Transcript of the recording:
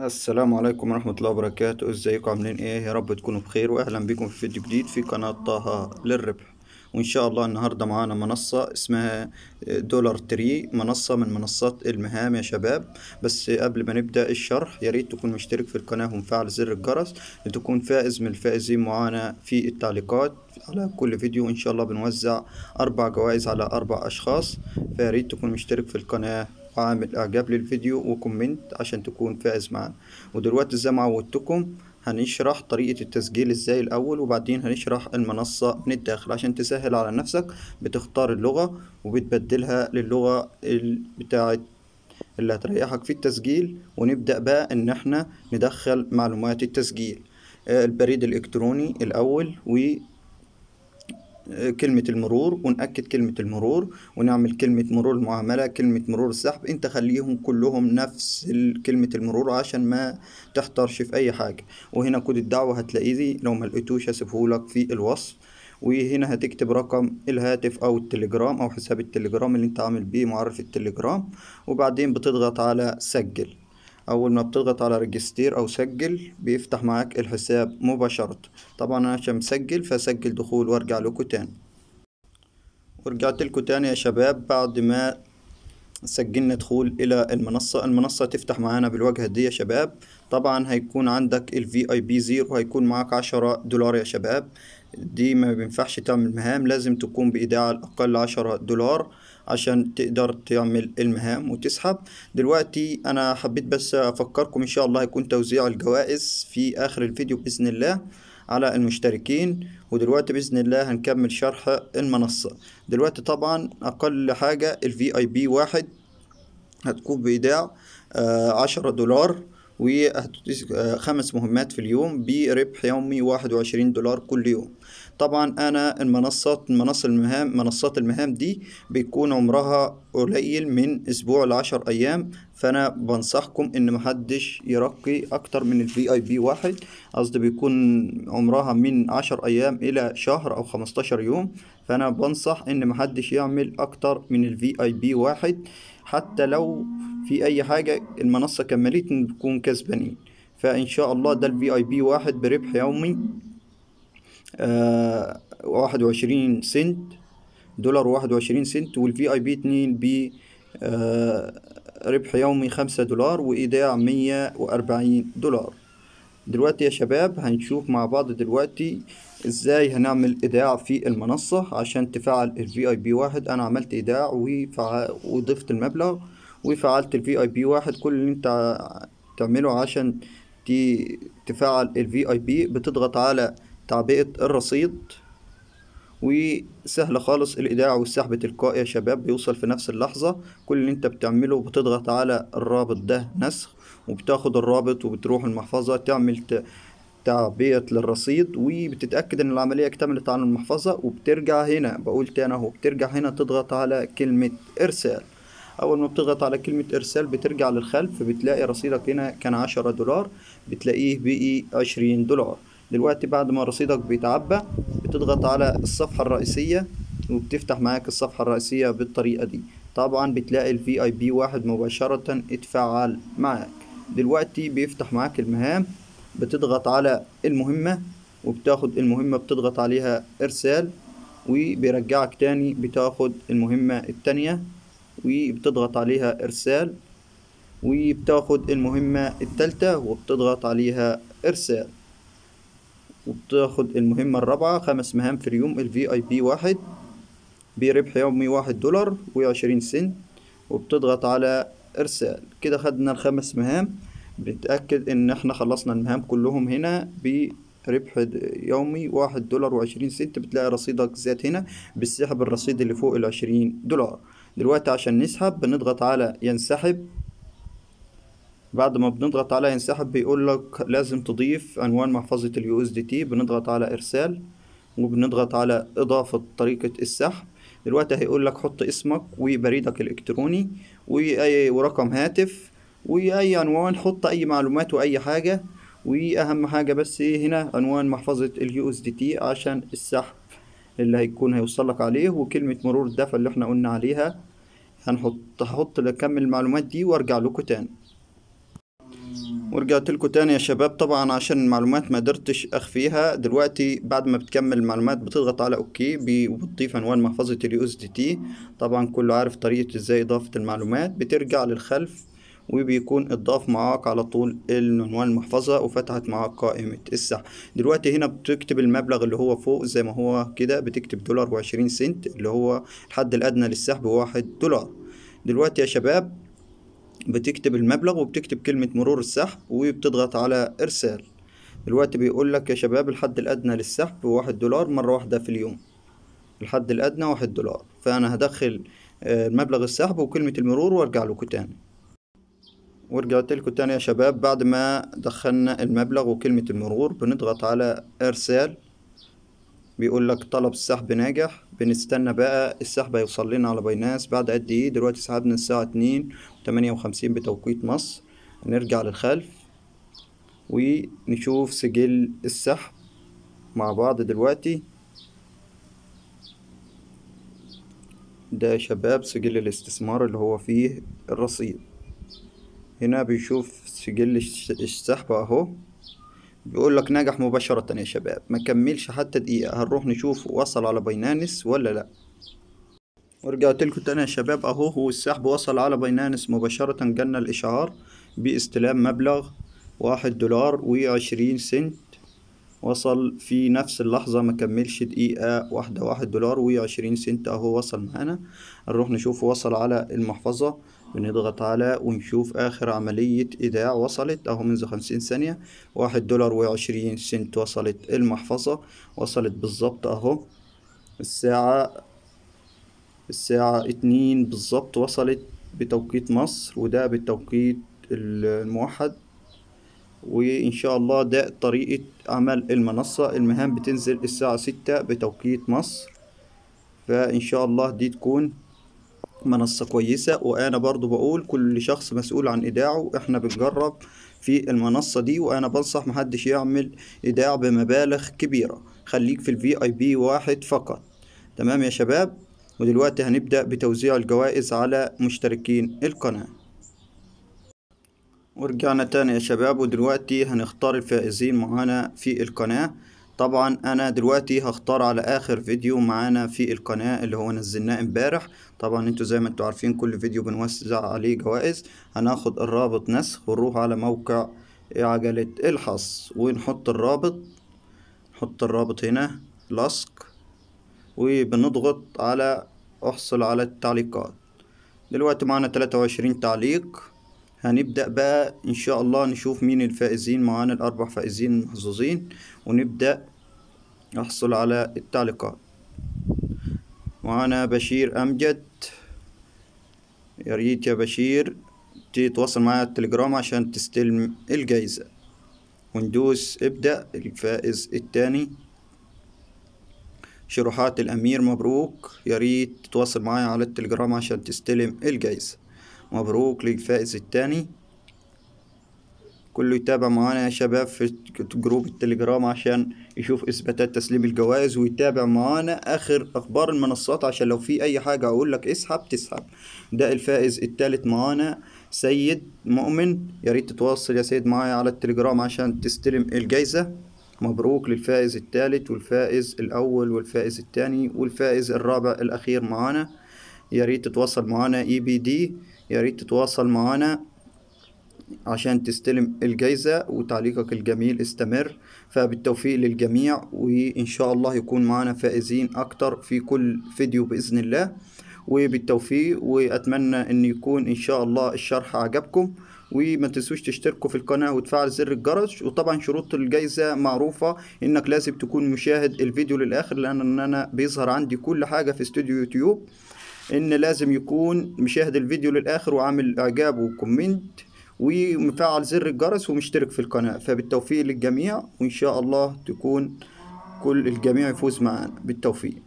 السلام عليكم ورحمة الله وبركاته ازيكم عاملين ايه يا رب تكونوا بخير واهلا بكم في فيديو جديد في قناة طه للربح وان شاء الله النهاردة معانا منصة اسمها دولار تري منصة من منصات المهام يا شباب بس قبل ما نبدأ الشرح يا ريت تكون مشترك في القناة ومفعل زر الجرس لتكون فائز من الفائزين معانا في التعليقات على كل فيديو ان شاء الله بنوزع اربع جوائز على اربع اشخاص فياريت تكون مشترك في القناة اعمل اعجاب للفيديو وكومنت عشان تكون فائز معانا ودلوقتي زي ما عودتكم هنشرح طريقة التسجيل ازاي الاول وبعدين هنشرح المنصة من الداخل عشان تسهل على نفسك بتختار اللغة وبتبدلها للغة بتاعت اللي هتريحك في التسجيل ونبدأ بقى ان احنا ندخل معلومات التسجيل آه، البريد الالكتروني الاول و كلمة المرور ونأكد كلمة المرور ونعمل كلمة مرور المعاملة كلمة مرور السحب انت خليهم كلهم نفس كلمة المرور عشان ما تحتارش في اي حاجة وهنا كود الدعوة هتلاقيه دي لو ما لقيتوش هسيبهولك في الوصف وهنا هتكتب رقم الهاتف او التليجرام او حساب التليجرام اللي انت عامل بيه معرف التليجرام وبعدين بتضغط على سجل اول ما بتضغط على ريجستير او سجل بيفتح معاك الحساب مباشرة طبعا انا عشان مسجل فسجل دخول وارجع لكم تاني ورجعت لكم تاني يا شباب بعد ما سجلنا دخول الى المنصة المنصة تفتح معانا بالواجهة دي يا شباب طبعا هيكون عندك الفي اي بي زيرو هيكون معاك عشرة دولار يا شباب دي ما بينفعش تعمل مهام لازم تكون بايداع على الاقل عشرة دولار عشان تقدر تعمل المهام وتسحب دلوقتي انا حبيت بس افكركم ان شاء الله هيكون توزيع الجوائز في اخر الفيديو باذن الله على المشتركين ودلوقتي باذن الله هنكمل شرح المنصه دلوقتي طبعا اقل حاجه الفي اي بي واحد هتكون بايداع آه، عشرة دولار وخمس مهمات في اليوم بربح يومي 21 دولار كل يوم طبعا انا المنصات منصة المهام منصات المهام دي بيكون عمرها قليل من اسبوع لعشر ايام فانا بنصحكم ان محدش يرقي اكتر من الفي اي بي واحد قصدي بيكون عمرها من عشر ايام الى شهر او خمستاشر يوم فانا بنصح ان محدش يعمل اكتر من الفي اي بي واحد حتى لو في اي حاجه المنصه كملت بنكون كسبانين فان شاء الله ده الفي اي بي واحد بربح يومي آه واحد وعشرين سنت دولار واحد وعشرين سنت والفي اي بي اتنين آه، ب ربح يومي خمسة دولار وإيداع مية وأربعين دولار دلوقتي يا شباب هنشوف مع بعض دلوقتي ازاي هنعمل ايداع في المنصة عشان تفعل الفي اي بي واحد انا عملت ايداع وضفت المبلغ وفعلت الفي اي بي واحد كل اللي انت تعمله عشان تفعل الفي اي بي بتضغط على تعبئة الرصيد وسهل خالص الايداع والسحب تلقائي يا شباب بيوصل في نفس اللحظة كل اللي انت بتعمله بتضغط على الرابط ده نسخ وبتاخد الرابط وبتروح المحفظة تعمل تعبئة للرصيد وبتتأكد إن العملية اكتملت على المحفظة وبترجع هنا بقول تاني أهو بترجع هنا تضغط على كلمة إرسال اول ما بتضغط على كلمه ارسال بترجع للخلف بتلاقي رصيدك هنا كان عشرة دولار بتلاقيه بقي عشرين دولار دلوقتي بعد ما رصيدك بيتعبى بتضغط على الصفحه الرئيسيه وبتفتح معاك الصفحه الرئيسيه بالطريقه دي طبعا بتلاقي الفي اي بي واحد مباشره اتفعل معاك دلوقتي بيفتح معاك المهام بتضغط على المهمه وبتاخد المهمه بتضغط عليها ارسال وبيرجعك تاني بتاخد المهمه التانيه وبتضغط عليها إرسال وبتاخد المهمة التالتة وبتضغط عليها إرسال وبتاخد المهمة الرابعة خمس مهام في اليوم الفي اي بي واحد بربح يومي واحد دولار وعشرين سنت وبتضغط على إرسال كده خدنا الخمس مهام بنتأكد إن إحنا خلصنا المهام كلهم هنا بربح يومي واحد دولار وعشرين سنت بتلاقي رصيدك زاد هنا بالسحب الرصيد اللي فوق العشرين دولار دلوقتي عشان نسحب بنضغط على ينسحب بعد ما بنضغط على ينسحب بيقول لك لازم تضيف عنوان محفظة اليو اس دي تي بنضغط على ارسال وبنضغط على اضافة طريقة السحب دلوقتي هيقول لك حط اسمك وبريدك الالكتروني واي ورقم هاتف واي عنوان حط اي معلومات واي حاجة واهم حاجة بس إيه هنا عنوان محفظة اليو اس دي تي عشان السحب اللي هيكون هيوصلك عليه وكلمة مرور الدفع اللي احنا قلنا عليها هنحط هحط لكم المعلومات دي وارجع لكم تاني ورجعت لكم تاني يا شباب طبعا عشان المعلومات ما درتش اخفيها دلوقتي بعد ما بتكمل المعلومات بتضغط على اوكي بتضيف عنوان محفظه اليو اس دي تي طبعا كله عارف طريقه ازاي اضافه المعلومات بترجع للخلف وبيكون اتضاف معاك على طول العنوان المحفظة وفتحت معاك قائمة السحب دلوقتي هنا بتكتب المبلغ اللي هو فوق زي ما هو كده بتكتب دولار وعشرين سنت اللي هو الحد الأدنى للسحب واحد دولار دلوقتي يا شباب بتكتب المبلغ وبتكتب كلمة مرور السحب وبتضغط على إرسال دلوقتي بيقول لك يا شباب الحد الأدنى للسحب واحد دولار مرة واحدة في اليوم الحد الأدنى واحد دولار فأنا هدخل آه، مبلغ السحب وكلمة المرور وارجع لكم تاني ورجعت لكم تاني يا شباب بعد ما دخلنا المبلغ وكلمة المرور بنضغط على إرسال بيقول لك طلب السحب ناجح بنستنى بقى السحب هيوصل لنا على بايناس بعد قد ايه دلوقتي سحبنا الساعة اتنين وتمانية وخمسين بتوقيت مصر نرجع للخلف ونشوف سجل السحب مع بعض دلوقتي ده يا شباب سجل الاستثمار اللي هو فيه الرصيد هنا بيشوف سجل السحب اهو بيقول لك نجح مباشرة يا شباب ما كملش حتى دقيقة هنروح نشوف وصل على باينانس ولا لا ورجعت لكم تاني يا شباب اهو هو السحب وصل على باينانس مباشرة جالنا الاشعار باستلام مبلغ واحد دولار وعشرين سنت وصل في نفس اللحظة ما كملش دقيقة واحدة واحد دولار وعشرين سنت اهو وصل معانا نروح نشوف وصل على المحفظة بنضغط على ونشوف آخر عملية إيداع وصلت أهو منذ خمسين ثانية واحد دولار وعشرين سنت وصلت المحفظة وصلت بالظبط أهو الساعة الساعة اتنين بالظبط وصلت بتوقيت مصر وده بالتوقيت الموحد وإن شاء الله ده طريقة عمل المنصة المهام بتنزل الساعة ستة بتوقيت مصر فإن شاء الله دي تكون منصة كويسة وأنا برضو بقول كل شخص مسؤول عن إيداعه إحنا بنجرب في المنصة دي وأنا بنصح محدش يعمل إيداع بمبالغ كبيرة خليك في الفي اي بي واحد فقط تمام يا شباب ودلوقتي هنبدأ بتوزيع الجوائز على مشتركين القناة ورجعنا تاني يا شباب ودلوقتي هنختار الفائزين معانا في القناة طبعا انا دلوقتي هختار على اخر فيديو معانا في القناة اللي هو نزلناه امبارح طبعا انتوا زي ما انتوا عارفين كل فيديو بنوزع عليه جوائز هناخد الرابط نسخ ونروح على موقع عجلة الحص ونحط الرابط نحط الرابط هنا لصق وبنضغط على احصل على التعليقات دلوقتي معانا 23 تعليق هنبدأ بقى إن شاء الله نشوف مين الفائزين معانا الأربع فائزين المحظوظين ونبدأ أحصل على التعليقات معانا بشير أمجد يا ريت يا بشير تتواصل معايا على التليجرام عشان تستلم الجايزة وندوس ابدأ الفائز التاني شروحات الأمير مبروك يا ريت تتواصل معايا على التليجرام عشان تستلم الجايزة مبروك للفائز التاني كله يتابع معانا يا شباب في جروب التليجرام عشان يشوف اثباتات تسليم الجوائز ويتابع معانا اخر اخبار المنصات عشان لو في اي حاجه اقول لك اسحب تسحب ده الفائز التالت معانا سيد مؤمن يا ريت تتواصل يا سيد معايا على التليجرام عشان تستلم الجايزه مبروك للفائز التالت والفائز الاول والفائز التاني والفائز الرابع الاخير معانا يا ريت تتواصل معانا اي بي دي يا ريت تتواصل معانا عشان تستلم الجايزة وتعليقك الجميل استمر فبالتوفيق للجميع وإن شاء الله يكون معانا فائزين أكتر في كل فيديو بإذن الله وبالتوفيق وأتمنى أن يكون إن شاء الله الشرح عجبكم وما تنسوش تشتركوا في القناة وتفعل زر الجرس وطبعا شروط الجايزة معروفة انك لازم تكون مشاهد الفيديو للآخر لأن أنا بيظهر عندي كل حاجة في استوديو يوتيوب ان لازم يكون مشاهد الفيديو للاخر وعامل اعجاب وكومنت ومفعل زر الجرس ومشترك في القناة فبالتوفيق للجميع وإن شاء الله تكون كل الجميع يفوز معانا بالتوفيق